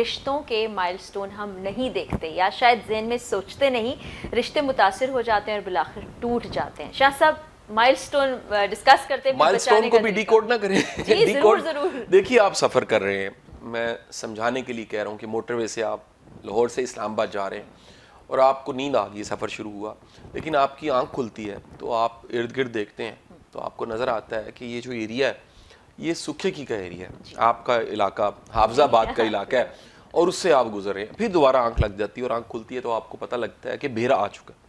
रिश्तों के माइलस्टोन हम नहीं देखते या शायद जहन में सोचते नहीं रिश्ते मुतासर हो जाते हैं और बिलाखिर टूट जाते हैं शाह साहब माइलस्टोन डिस्कस करते माइलस्टोन को भी डिकोड ना करें जरूर जरूर देखिए आप सफ़र कर रहे हैं मैं समझाने के लिए कह रहा हूँ कि मोटरवे से आप लाहौर से इस्लामाबाद जा रहे हैं और आपको नींद आ गई सफ़र शुरू हुआ लेकिन आपकी आंख खुलती है तो आप इर्द गिर्द देखते हैं तो आपको नज़र आता है कि ये जो एरिया है ये सुखे की का एरिया है आपका इलाका हाफजाबाद का इलाका है और उससे आप गुजर रहे हैं फिर दोबारा आंख लग जाती है और आंख खुलती है तो आपको पता लगता है कि बेहरा आ चुका है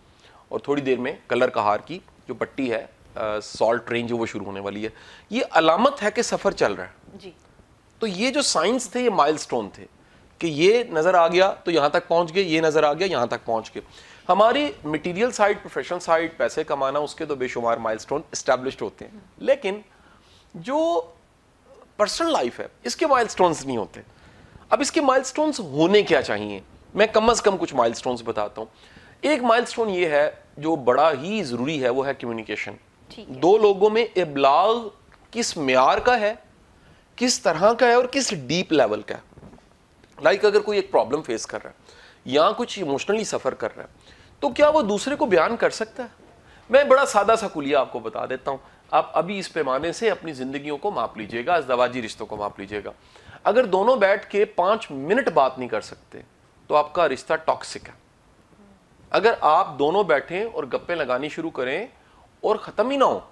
और थोड़ी देर में कलर कहार की जो पट्टी है सॉल्ट रेंज वो शुरू होने वाली है ये अलामत है कि सफ़र चल रहा है जी तो ये जो साइंस थे ये माइल थे कि ये नज़र आ गया तो यहाँ तक पहुँच गए ये नज़र आ गया यहाँ तक पहुँच गए हमारी मटेरियल साइड प्रोफेशनल साइड पैसे कमाना उसके तो बेशुमार माइलस्टोन इस्टेब्लिश्ड होते हैं लेकिन जो पर्सनल लाइफ है इसके माइलस्टोन्स नहीं होते अब इसके माइल होने क्या चाहिए मैं कम अज कम कुछ माइल बताता हूँ एक स्टोन ये है जो बड़ा ही ज़रूरी है वो है कम्युनिकेशन दो लोगों में इबलाग किस मैार का है किस तरह का है और किस डीप लेवल का है लाइक अगर कोई एक प्रॉब्लम फेस कर रहा है या कुछ इमोशनली सफ़र कर रहा है तो क्या वो दूसरे को बयान कर सकता है मैं बड़ा सादा सा कुलिया आपको बता देता हूँ आप अभी इस पैमाने से अपनी ज़िंदगियों को माप लीजिएगा दवाजी रिश्तों को माप लीजिएगा अगर दोनों बैठ के पांच मिनट बात नहीं कर सकते तो आपका रिश्ता टॉक्सिक है अगर आप दोनों बैठें और गप्पे लगानी शुरू करें और ख़त्म ही ना हो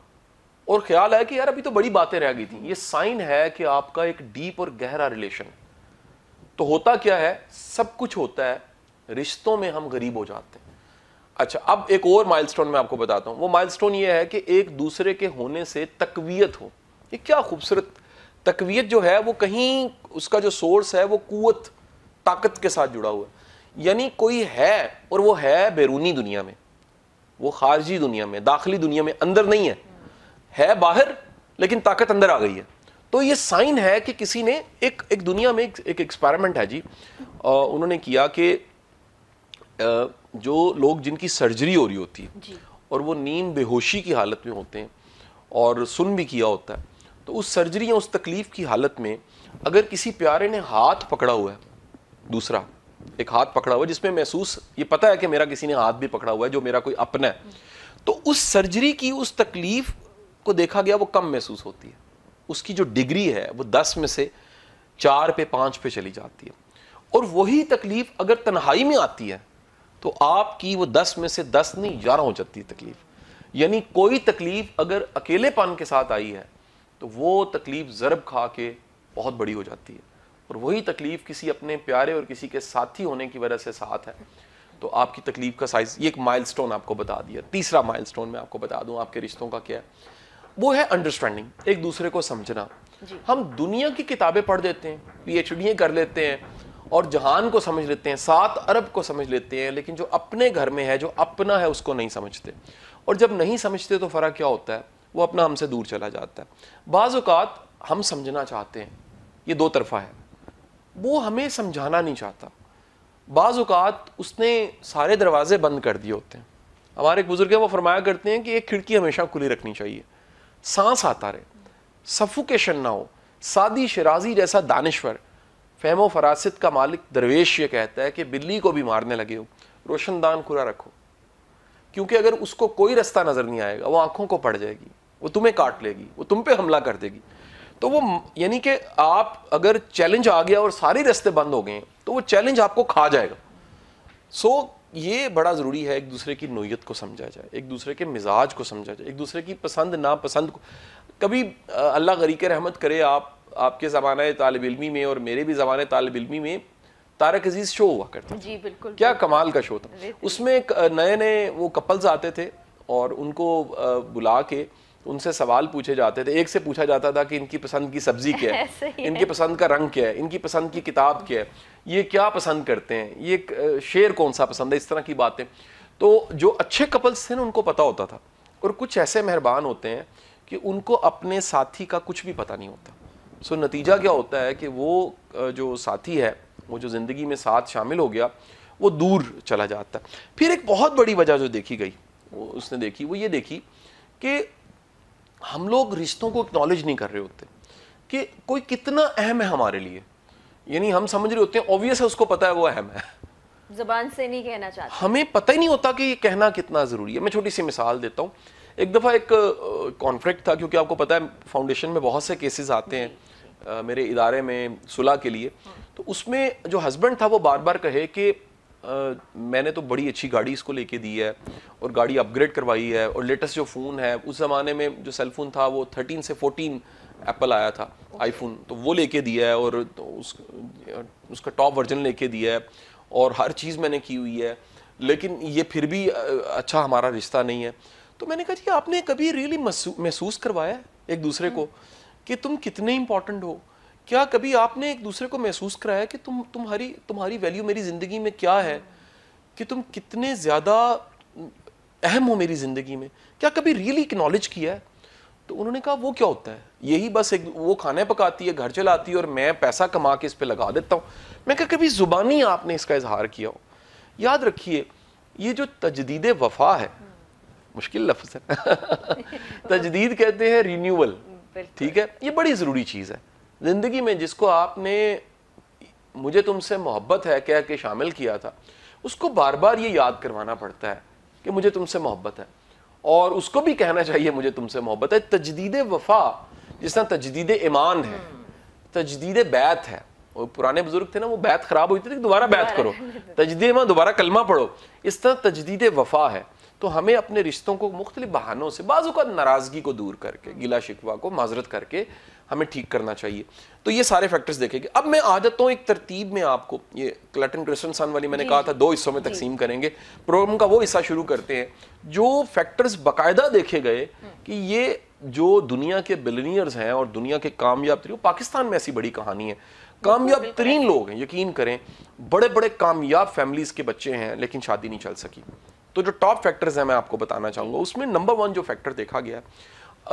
और ख्याल है कि यार अभी तो बड़ी बातें रह गई थी ये साइन है कि आपका एक डीप और गहरा रिलेशन तो होता क्या है सब कुछ होता है रिश्तों में हम गरीब हो जाते हैं अच्छा अब एक और माइलस्टोन मैं आपको बताता हूं वो माइलस्टोन ये है कि एक दूसरे के होने से तकवीयत हो ये क्या खूबसूरत तकवीत जो है वो कहीं उसका जो सोर्स है वो कुत ताकत के साथ जुड़ा हुआ है यानी कोई है और वो है बैरूनी दुनिया में वो खारजी दुनिया में दाखिली दुनिया में अंदर नहीं है है बाहर लेकिन ताकत अंदर आ गई है तो ये साइन है कि किसी ने एक एक दुनिया में एक, एक्सपैरमेंट एक्सपेरिमेंट है जी आ, उन्होंने किया कि जो लोग जिनकी सर्जरी हो रही होती है और वो नींद बेहोशी की हालत में होते हैं और सुन भी किया होता है तो उस सर्जरी या उस तकलीफ की हालत में अगर किसी प्यारे ने हाथ पकड़ा हुआ है दूसरा एक हाथ पकड़ा हुआ है जिसमें महसूस ये पता है कि मेरा किसी ने हाथ भी पकड़ा हुआ है जो मेरा कोई अपना है तो उस सर्जरी की उस तकलीफ को देखा गया वो कम महसूस होती है उसकी जो डिग्री है वो दस में से चार पे पांच पे चली जाती है और वही तकलीफ अगर तन्हाई में आती है तो आपकी वो दस में से दस नहीं ग्यारह हो जाती है तकलीफ यानी कोई तकलीफ अगर अकेलेपन के साथ आई है तो वो तकलीफ़ ज़रब खा के बहुत बड़ी हो जाती है और वही तकलीफ़ किसी अपने प्यारे और किसी के साथी होने की वजह से साथ है तो आपकी तकलीफ़ का साइज़ ये एक माइलस्टोन आपको बता दिया तीसरा माइलस्टोन मैं आपको बता दूं आपके रिश्तों का क्या है वो है अंडरस्टैंडिंग एक दूसरे को समझना हम दुनिया की किताबें पढ़ देते हैं पीएचडी कर लेते हैं और जहान को समझ लेते हैं सात अरब को समझ लेते हैं लेकिन जो अपने घर में है जो अपना है उसको नहीं समझते और जब नहीं समझते तो फ़र्क क्या होता है वो अपना हमसे दूर चला जाता है बाज़ात हम समझना चाहते हैं ये दो तरफा है वो हमें समझाना नहीं चाहता बाज़ात उसने सारे दरवाजे बंद कर दिए होते हैं हमारे एक बुज़ुर्ग है वो फरमाया करते हैं कि एक खिड़की हमेशा खुली रखनी चाहिए सांस आता रहे सफोकेशन ना हो सादी शराजी जैसा दानश्वर फहमो फरासत का मालिक दरवेश ये कहता है कि बिल्ली को भी मारने लगे हो रोशनदान खुला रखो क्योंकि अगर उसको कोई रास्ता नज़र नहीं आएगा वो आँखों को पड़ जाएगी वो तुम्हें काट लेगी वो तुम पे हमला कर देगी तो वो यानी कि आप अगर चैलेंज आ गया और सारे रास्ते बंद हो गए तो वो चैलेंज आपको खा जाएगा सो so, ये बड़ा ज़रूरी है एक दूसरे की नोयत को समझा जाए एक दूसरे के मिजाज को समझा जाए एक दूसरे की पसंद नापसंद को कभी अल्लाह गरीक रहमत करे आप आपके ज़माना तालब इलमी में और मेरे भी जमाने तालब इलमी में तारक अजीज़ शो हुआ करता जी बिल्कुल क्या कमाल का शो था उसमें नए नए वो कपल्स आते थे और उनको बुला के तो उनसे सवाल पूछे जाते थे एक से पूछा जाता था कि इनकी पसंद की सब्ज़ी क्या है इनकी पसंद का रंग क्या है इनकी पसंद की किताब क्या है ये क्या पसंद करते हैं ये शेर कौन सा पसंद है इस तरह की बातें तो जो अच्छे कपल्स थे ना उनको पता होता था और कुछ ऐसे मेहरबान होते हैं कि उनको अपने साथी का कुछ भी पता नहीं होता सो नतीजा क्या होता है कि वो जो साथी है वो जो ज़िंदगी में साथ शामिल हो गया वो दूर चला जाता फिर एक बहुत बड़ी वजह जो देखी गई वो उसने देखी वो ये देखी कि हम लोग रिश्तों को एक्नॉलेज नहीं कर रहे होते कि कोई कितना अहम है हमारे लिए यानी हम समझ रहे होते हैं ऑब्वियस है उसको पता है वो अहम है जबान से नहीं कहना चाहते हमें पता ही नहीं होता कि ये कहना कितना ज़रूरी है मैं छोटी सी मिसाल देता हूँ एक दफ़ा एक कॉन्फ्लिक्ट था क्योंकि आपको पता है फाउंडेशन में बहुत से केसेस आते हैं आ, मेरे इदारे में सुलह के लिए तो उसमें जो हस्बैंड था वो बार बार कहे कि मैंने तो बड़ी अच्छी गाड़ी इसको लेके दी है और गाड़ी अपग्रेड करवाई है और लेटेस्ट जो फ़ोन है उस ज़माने में जो सेल फ़ोन था वो थर्टीन से फोर्टीन एप्पल आया था आईफोन तो वो लेके दिया है और तो उस उसका टॉप वर्जन लेके दिया है और हर चीज़ मैंने की हुई है लेकिन ये फिर भी अच्छा हमारा रिश्ता नहीं है तो मैंने कहा जी आपने कभी रियली महसूस करवाया एक दूसरे को हाँ। कि तुम कितने इंपॉर्टेंट हो क्या कभी आपने एक दूसरे को महसूस कराया कि तुम तुम्हारी तुम्हारी वैल्यू मेरी ज़िंदगी में क्या है कि तुम कितने ज़्यादा अहम हो मेरी ज़िंदगी में क्या कभी रियली इकनॉलेज किया है तो उन्होंने कहा वो क्या होता है यही बस एक वो खाने पकाती है घर चलाती है और मैं पैसा कमा के इस पर लगा देता हूँ मैं क्या कभी ज़ुबानी आपने इसका इजहार किया हो याद रखिए ये जो तजदीद वफा है मुश्किल लफ्ज़ है तजदीद कहते हैं रिन्यूअल ठीक है ये बड़ी ज़रूरी चीज़ है ज़िंदगी में जिसको आपने मुझे तुमसे मोहब्बत है कह के शामिल किया था उसको बार बार ये याद करवाना पड़ता है कि मुझे तुमसे मोहब्बत है और उसको भी कहना चाहिए मुझे तुमसे मोहब्बत है तजदीद वफा जिस तरह तजदीद ईमान है तजदीद बैत है और पुराने बुजुर्ग थे ना वो बैत खराब हुई थी तो दोबारा बैत करो तजदीद ईमान दोबारा कलमा पढ़ो इस तरह तजदीद वफा है तो हमें अपने रिश्तों को मुख्तलि बहानों से बाज़ों का नाराज़गी को दूर करके गिला शिकवा को माजरत करके हमें ठीक करना चाहिए तो ये सारे फैक्टर्स देखेंगे अब मैं आ जाता हूँ एक तरतीब में आपको ये क्लटन सन वाली मैंने कहा था दो हिस्सों में तकसीम करेंगे प्रोग्राम का वो हिस्सा शुरू करते हैं जो फैक्टर्स बाकायदा देखे गए कि ये जो दुनिया के बिलनियर्स हैं और दुनिया के कामयाब तरीन पाकिस्तान में ऐसी बड़ी कहानी है कामयाब तरीन लोग हैं यकीन करें बड़े बड़े कामयाब फैमिलीज के बच्चे हैं लेकिन शादी नहीं चल सकी तो जो टॉप फैक्टर्स हैं मैं आपको बताना चाहूँगा उसमें नंबर वन जो फैक्टर देखा गया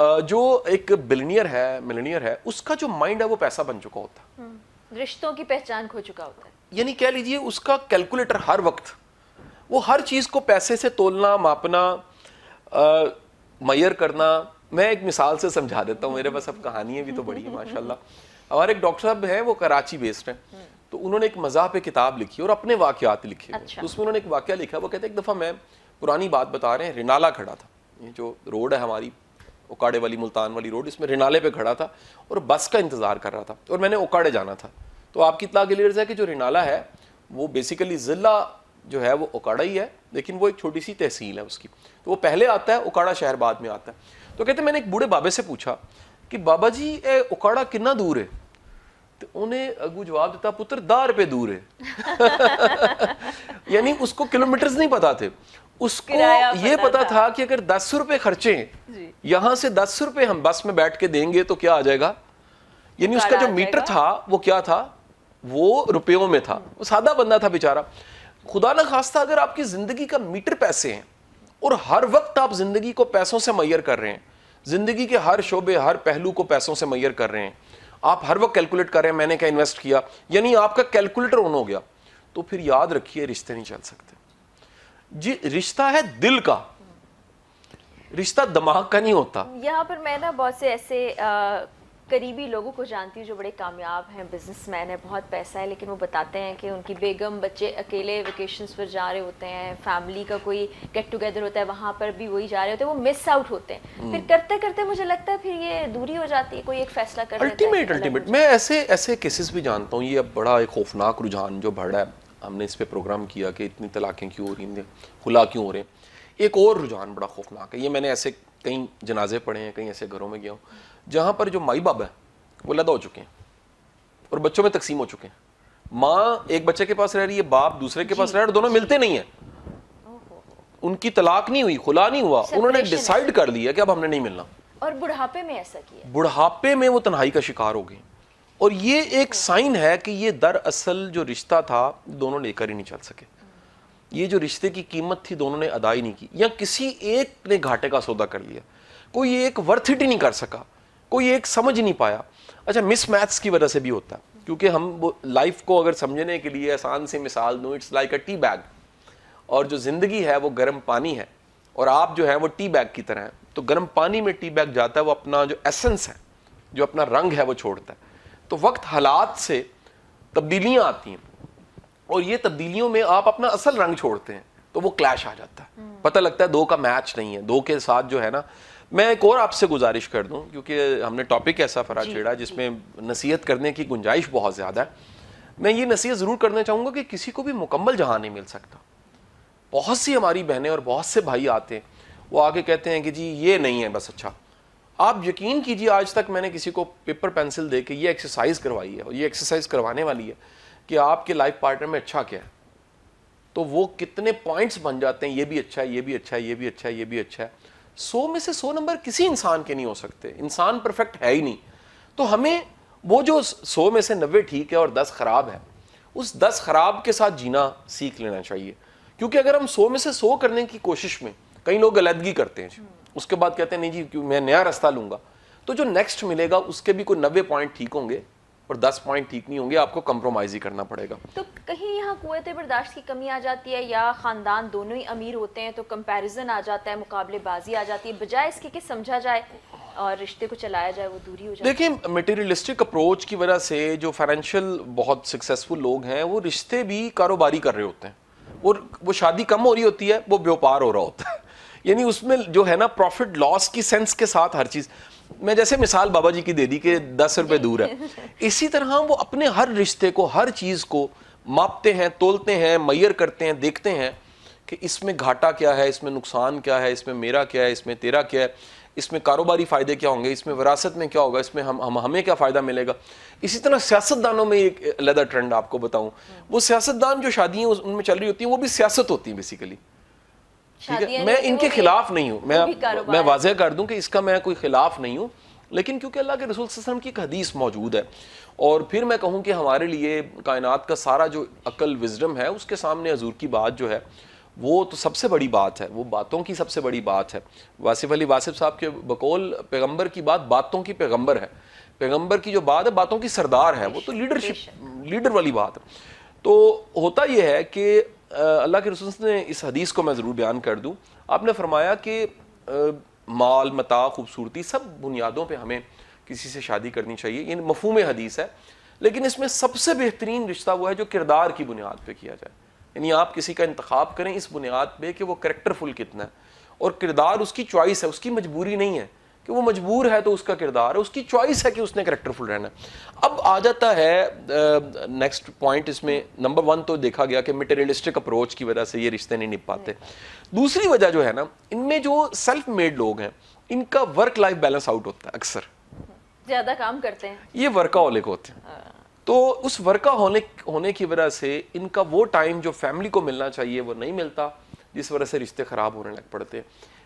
जो एक बिलनियर है मिलनियर है उसका जो माइंड है वो पैसा बन चुका होता है हम्म, रिश्तों की पहचान खो चुका होता है यानी कह लीजिए उसका कैलकुलेटर हर वक्त वो हर चीज़ को पैसे से तोलना मापना मैयर करना मैं एक मिसाल से समझा देता हूँ मेरे पास अब कहानियां भी तो बड़ी है माशाल्लाह हमारे एक डॉक्टर साहब हैं वो कराची बेस्ड हैं हम्म। तो उन्होंने एक मजाक पे किताब लिखी और अपने वाक्यात लिखे अच्छा। तो उसमें उन्होंने एक वाक्य लिखा वो कहते हैं एक दफ़ा मैं पुरानी बात बता रहे हैं रिनाला खड़ा था ये जो रोड है हमारी ओकाड़े वाली मुल्तान वाली रोड इसमें रिनाले पे खड़ा था और बस का इंतज़ार कर रहा था और मैंने ओकाड़े जाना था तो आपकी इतला के लिए है कि जो रिनाला है वो बेसिकली ज़िला जो है वो ओकाड़ा ही है लेकिन वो एक छोटी सी तहसील है उसकी तो वो पहले आता है ओकाड़ा शहर बाद में आता है तो कहते मैंने एक बूढ़े बाबे से पूछा कि बाबा जी ए ओकाड़ा कितना दूर है तो उन्हें अगू जवाब देता पुत्र दार पे दूर है यानी उसको किलोमीटर नहीं पता थे उसको ये पता, था।, था कि अगर दस रुपए खर्चे यहां से दस रुपए हम बस में बैठ के देंगे तो क्या आ जाएगा यानी तो उसका जो मीटर था वो क्या था वो रुपयों में था वो सादा बंदा था बेचारा खुदा ना खास्ता अगर आपकी जिंदगी का मीटर पैसे हैं और हर वक्त आप जिंदगी को पैसों से मैयर कर रहे हैं जिंदगी के हर शोबे हर पहलू को पैसों से मैयर कर रहे हैं आप हर वक्त कैलकुलेट कर रहे हैं मैंने क्या इन्वेस्ट किया यानी आपका कैलकुलेटर ऑन हो गया तो फिर याद रखिए रिश्ते नहीं चल सकते जी रिश्ता है दिल का रिश्ता दिमाग का नहीं होता यहाँ पर मैं ना बहुत से ऐसे आ, करीबी लोगों को जानती हूँ जो बड़े कामयाब हैं बिजनेसमैन है बहुत पैसा है लेकिन वो बताते हैं कि उनकी बेगम बच्चे अकेले वेकेशंस पर जा रहे होते हैं फैमिली का कोई गेट टुगेदर होता है वहाँ पर भी वही जा रहे होते हैं वो मिस आउट होते हैं हम्म। फिर करते करते मुझे लगता है फिर ये दूरी हो जाती है कोई एक फैसला कर अल्टीमेट अल्टीमेट मैं ऐसे ऐसे केसेस भी जानता हूँ ये अब बड़ा एक खौफनाक रुझान जो बढ़ रहा है हमने इस पर प्रोग्राम किया कि इतनी तलाक़ें क्यों हो रही हैं खुला क्यों हो रहे हैं एक और रुझान बड़ा खौफनाक है ये मैंने ऐसे कई जनाजे पढ़े हैं कहीं ऐसे घरों में गया हूँ जहाँ पर जो माई बाप है वो लदा हो चुके हैं और बच्चों में तकसीम हो चुके हैं माँ एक बच्चे के पास रह रही है बाप दूसरे के पास रह रहा है दोनों मिलते नहीं हैं उनकी तलाक नहीं हुई खुला नहीं हुआ उन्होंने डिसाइड कर लिया कि अब हमने नहीं मिलना और बुढ़ापे में ऐसा किया बुढ़ापे में वो तन्हाई का शिकार हो गई और ये एक साइन है कि ये दरअसल जो रिश्ता था दोनों लेकर ही नहीं चल सके ये जो रिश्ते की कीमत थी दोनों ने अदा ही नहीं की या किसी एक ने घाटे का सौदा कर लिया कोई एक वर्थ ही नहीं कर सका कोई एक समझ नहीं पाया अच्छा मिस मैथ्स की वजह से भी होता है क्योंकि हम लाइफ को अगर समझने के लिए आसान से मिसाल दूँ it's like a tea bag और जो ज़िंदगी है वो गर्म पानी है और आप जो है वो टी बैग की तरह हैं तो गर्म पानी में टी बैग जाता है वो अपना जो एसेंस है जो अपना रंग है वो छोड़ता है तो वक्त हालात से तब्दीलियां आती हैं और ये तब्दीलियों में आप अपना असल रंग छोड़ते हैं तो वो क्लैश आ जाता है हम्म। पता लगता है दो का मैच नहीं है दो के साथ जो है ना मैं एक और आपसे गुजारिश कर दूं क्योंकि हमने टॉपिक ऐसा फरा छेड़ा जिसमें नसीहत करने की गुंजाइश बहुत ज़्यादा है मैं ये नसीहत ज़रूर करना चाहूँगा कि किसी को भी मुकम्मल जहाँ नहीं मिल सकता बहुत सी हमारी बहनें और बहुत से भाई आते हैं वो आके कहते हैं कि जी ये नहीं है बस अच्छा आप यकीन कीजिए आज तक मैंने किसी को पेपर पेंसिल दे के ये एक्सरसाइज करवाई है और ये एक्सरसाइज करवाने वाली है कि आपके लाइफ पार्टनर में अच्छा क्या है तो वो कितने पॉइंट्स बन जाते हैं ये भी अच्छा है ये भी अच्छा है ये भी अच्छा है ये भी अच्छा है सौ में से सौ नंबर किसी इंसान के नहीं हो सकते इंसान परफेक्ट है ही नहीं तो हमें वो जो सौ में से नब्बे ठीक है और दस खराब है उस दस खराब के साथ जीना सीख लेना चाहिए क्योंकि अगर हम सौ में से सौ करने की कोशिश में कई लोग गलतगी करते हैं जी हम्म। उसके बाद कहते हैं नहीं जी क्यों मैं नया रास्ता लूंगा तो जो नेक्स्ट मिलेगा उसके भी कोई नब्बे पॉइंट ठीक होंगे और दस पॉइंट ठीक नहीं होंगे आपको कम्प्रोमाइज ही करना पड़ेगा तो कहीं यहाँ कुत बर्दाश्त की कमी आ जाती है या खानदान दोनों ही अमीर होते हैं तो कंपेरिजन आ जाता है मुकाबलेबाजी आ जाती है बजाय इसके कि समझा जाए और रिश्ते को चलाया जाए वो दूरी हो जाए देखिए मटेरियलिस्टिक अप्रोच की वजह से जो फाइनेंशियल बहुत सक्सेसफुल लोग हैं वो रिश्ते भी कारोबारी कर रहे होते हैं और वो शादी कम हो रही होती है वो व्यापार हो रहा होता है यानी उसमें जो है ना प्रॉफिट लॉस की सेंस के साथ हर चीज़ मैं जैसे मिसाल बाबा जी की दे दी कि दस रुपए दूर है इसी तरह वो अपने हर रिश्ते को हर चीज़ को मापते हैं तोलते हैं मैयर करते हैं देखते हैं कि इसमें घाटा क्या है इसमें नुकसान क्या है इसमें मेरा क्या है इसमें तेरा क्या है इसमें कारोबारी फ़ायदे क्या होंगे इसमें विरासत में क्या होगा इसमें हम, हम हमें क्या फ़ायदा मिलेगा इसी तरह सियासतदानों में एक अलहदा ट्रेंड आपको बताऊं वो सियासतदान जो शादियां उनमें चल रही होती हैं वो भी सियासत होती है बेसिकली ठीक है मैं इनके खिलाफ नहीं हूँ मैं मैं वाजह कर दूँ कि इसका मैं कोई खिलाफ नहीं हूँ लेकिन क्योंकि अल्लाह के रसूल वसम की एक हदीस मौजूद है और फिर मैं कहूँ कि हमारे लिए कायनात का सारा जो अकल विजडम है उसके सामने हजूर की बात जो है वो तो सबसे बड़ी बात है वो बातों की सबसे बड़ी बात है वासिफ अली वासिफ साहब के बकौल पैगम्बर की बात बातों की पैगम्बर है पैगम्बर की जो बात है बातों की सरदार है वो तो लीडरशिप लीडर वाली बात है तो होता यह है कि अल्लाह के रसूल ने इस हदीस को मैं ज़रूर बयान कर दूँ आपने फरमाया कि माल मता खूबसूरती सब बुनियादों पर हमें किसी से शादी करनी चाहिए ये मफहम हदीस है लेकिन इसमें सबसे बेहतरीन रिश्ता वह है जो किरदार की बुनियाद पर किया जाए यानी आप किसी का इंतखब करें इस बुनियाद पर कि वह करेक्टरफुल कितना है और किरदार उसकी चॉइस है उसकी मजबूरी नहीं है कि वो मजबूर है तो उसका किरदार है उसकी चॉइस है कि उसने करेक्टरफुल रहना है अब आ जाता है नेक्स्ट पॉइंट इसमें नंबर वन तो देखा गया कि मटेरियलिस्टिक अप्रोच की वजह से ये रिश्ते नहीं निप पाते दूसरी वजह जो है ना इनमें जो सेल्फ मेड लोग हैं इनका वर्क लाइफ बैलेंस आउट होता है अक्सर ज़्यादा काम करते हैं ये वर्काहोलिक होते हैं हाँ। तो उस वर्का होने होने की वजह से इनका वो टाइम जो फैमिली को मिलना चाहिए वो नहीं मिलता जिस वजह से रिश्ते ख़राब होने लग पड़ते हैं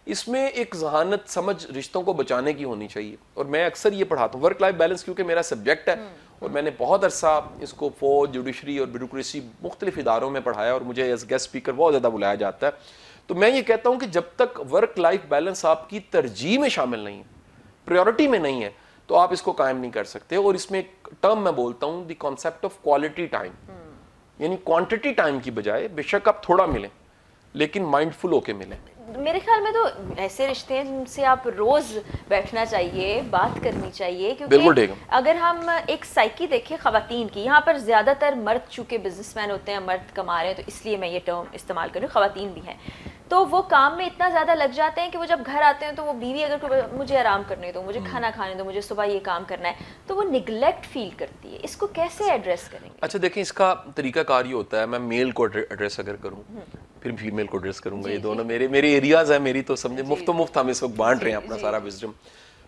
इसमें एक जहानत समझ रिश्तों को बचाने की होनी चाहिए और मैं अक्सर ये पढ़ाता हूँ वर्क लाइफ बैलेंस क्योंकि मेरा सब्जेक्ट है हम्म। और मैंने बहुत अरसा इसको फौज जुडिशरी और ब्यूरोसी मुख्तलिफ इदारों में पढ़ाया और मुझे एज गेस्ट स्पीकर बहुत ज़्यादा बुलाया जाता है तो मैं ये कहता हूँ कि जब तक वर्क लाइफ बैलेंस आपकी तरजीह में शामिल नहीं है प्रायोरिटी में नहीं है तो आप इसको कायम नहीं कर सकते और इसमें एक टर्म मैं बोलता हूँ the concept of quality time यानी क्वांटिटी टाइम की बजाय बेशक आप थोड़ा मिलें लेकिन माइंडफुल होके मिलें मेरे ख्याल में तो ऐसे रिश्ते हैं जिनसे आप रोज बैठना चाहिए बात करनी चाहिए क्योंकि अगर हम एक साइकी देखें खातन की यहाँ पर ज़्यादातर मर्द चूँकि बिजनेसमैन होते हैं मर्द कमा रहे हैं तो इसलिए मैं ये टर्म इस्तेमाल कर रही हूँ खातन भी हैं तो वो काम में इतना ज़्यादा लग जाते हैं कि वो जब घर आते हैं तो वो बीवी अगर मुझे आराम करने दो मुझे हम्म। खाना खाने दो मुझे सुबह ये काम करना है तो वो निगलेक्ट फील करती है इसको कैसे एड्रेस करेंगे अच्छा देखिए इसका तरीका कार ये होता है मैं मेल को एड्रेस अगर करूँ हम्म। फिर फीमेल को ड्रेस करूंगा ये दोनों मेरे मेरे एरियाज है मेरी तो समझे मुफ्त तो मुफ्त हम इस वक्त बांट रहे हैं अपना सारा विजडम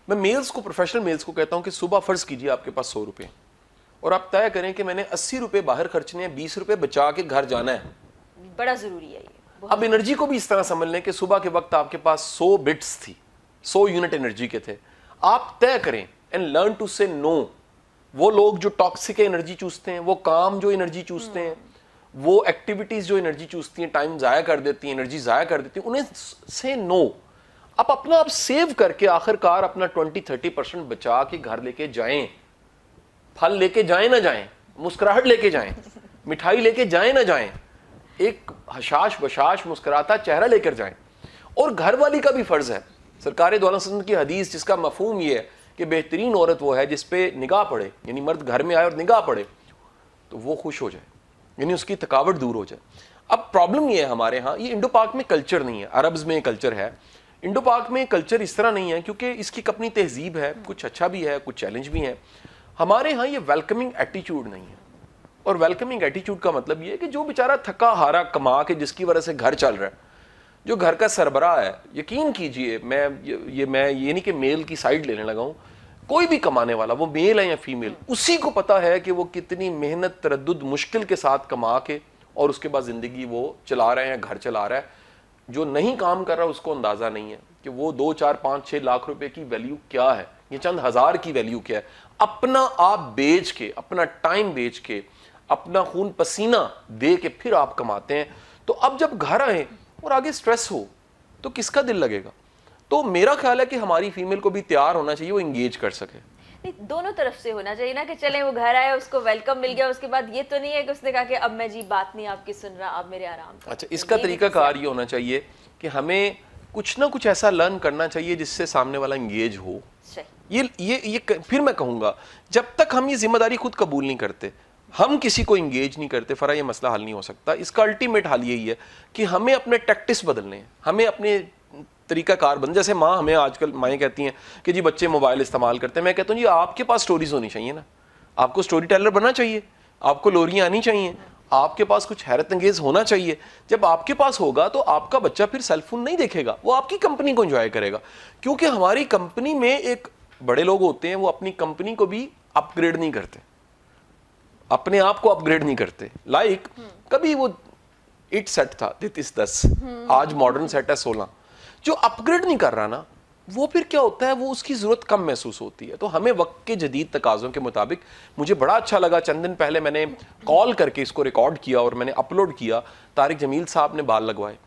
मैं मेल्स को प्रोफेशनल मेल्स को कहता हूँ कि सुबह फ़र्ज़ कीजिए आपके पास सौ रुपये और आप तय करें कि मैंने अस्सी रुपये बाहर खर्चने हैं बीस रुपये बचा के घर जाना है बड़ा ज़रूरी है ये अब एनर्जी को भी इस तरह समझ लें कि सुबह के वक्त आपके पास सौ बिट्स थी सौ यूनिट एनर्जी के थे आप तय करें and learn to say no वो लोग जो टॉक्सिक एनर्जी चूसते हैं वो काम जो एनर्जी चूसते हम्म। हैं वो एक्टिविटीज़ जो एनर्जी चूसती हैं टाइम ज़ाया कर देती हैं एनर्जी ज़ाया कर देती हैं उन्हें से नो आप अपना आप सेव करके आखिरकार अपना ट्वेंटी थर्टी परसेंट बचा के घर लेके जाएं फल लेके जाएं ना जाएं मुस्कुराहट लेके जाएं मिठाई लेके जाएं ना जाएं एक हशाश बशाश मुस्कुराता चेहरा लेकर जाए और घर वाली का भी फ़र्ज़ है सरकारी सरकार सदन की हदीस जिसका मफहम यह है कि बेहतरीन औरत वो है जिसपे निगाह पड़े यानी मर्द घर में आए और निगाह पड़े तो वो खुश हो जाए यानी उसकी थकावट दूर हो जाए अब प्रॉब्लम ये है हमारे यहाँ ये इंडो पाक में कल्चर नहीं है अरब्स में कल्चर है इंडो पाक में कल्चर इस तरह नहीं है क्योंकि इसकी अपनी तहजीब है कुछ अच्छा भी है कुछ चैलेंज भी है हमारे यहाँ ये वेलकमिंग एटीट्यूड नहीं है और वेलकमिंग एटीट्यूड का मतलब ये है कि जो बेचारा थका हारा कमा के जिसकी वजह से घर चल रहा है जो घर का सरबरा है यकीन कीजिए मैं ये, ये मैं ये नहीं कि मेल की साइड लेने लगा हूँ कोई भी कमाने वाला वो मेल है या फीमेल उसी को पता है कि वो कितनी मेहनत तरद मुश्किल के साथ कमा के और उसके बाद ज़िंदगी वो चला रहा है या घर चला रहा है जो नहीं काम कर रहा उसको अंदाज़ा नहीं है कि वो दो चार पांच छह लाख रुपए की वैल्यू क्या है ये चंद हज़ार की वैल्यू क्या है अपना आप बेच के अपना टाइम बेच के अपना खून पसीना दे के फिर आप कमाते हैं तो अब जब घर आए और आगे स्ट्रेस हो तो किसका दिल लगेगा तो मेरा ख्याल है कि हमारी फीमेल को भी तैयार होना चाहिए वो इंगेज कर सके नहीं दोनों तरफ से होना चाहिए ना कि चले वो घर आए उसको वेलकम मिल गया उसके बाद ये तो नहीं है कि उसने कहा कि अब मैं जी बात नहीं आपकी सुन रहा आप मेरे आराम अच्छा इसका तरीका कार ये होना चाहिए कि हमें कुछ ना कुछ ऐसा लर्न करना चाहिए जिससे सामने वाला इंगेज हो ये ये ये फिर मैं कहूंगा जब तक हम ये जिम्मेदारी खुद कबूल नहीं करते हम किसी को इंगेज नहीं करते फरा ये मसला हल नहीं हो सकता इसका अल्टीमेट हाल यही है कि हमें अपने टैक्टिस बदलने हमें अपने तरीका कार बन जैसे माँ हमें आजकल माएँ कहती हैं कि जी बच्चे मोबाइल इस्तेमाल करते हैं मैं कहता हूँ जी आपके पास स्टोरीज होनी चाहिए ना आपको स्टोरी टेलर बनना चाहिए आपको लोरियाँ आनी चाहिए आपके पास कुछ हैरत अंगेज होना चाहिए जब आपके पास होगा तो आपका बच्चा फिर सेलफोन नहीं देखेगा वो आपकी कंपनी को इंजॉय करेगा क्योंकि हमारी कंपनी में एक बड़े लोग होते हैं वो अपनी कंपनी को भी अपग्रेड नहीं करते अपने आप को अपग्रेड नहीं करते लाइक like, कभी वो इट सेट था तेतीस दस हम्म। आज मॉडर्न सेट है सोलह जो अपग्रेड नहीं कर रहा ना वो फिर क्या होता है वो उसकी ज़रूरत कम महसूस होती है तो हमें वक्त के जदीद तकाज़ों के मुताबिक मुझे बड़ा अच्छा लगा चंद दिन पहले मैंने कॉल करके इसको रिकॉर्ड किया और मैंने अपलोड किया तारिक जमील साहब ने बाल लगवाए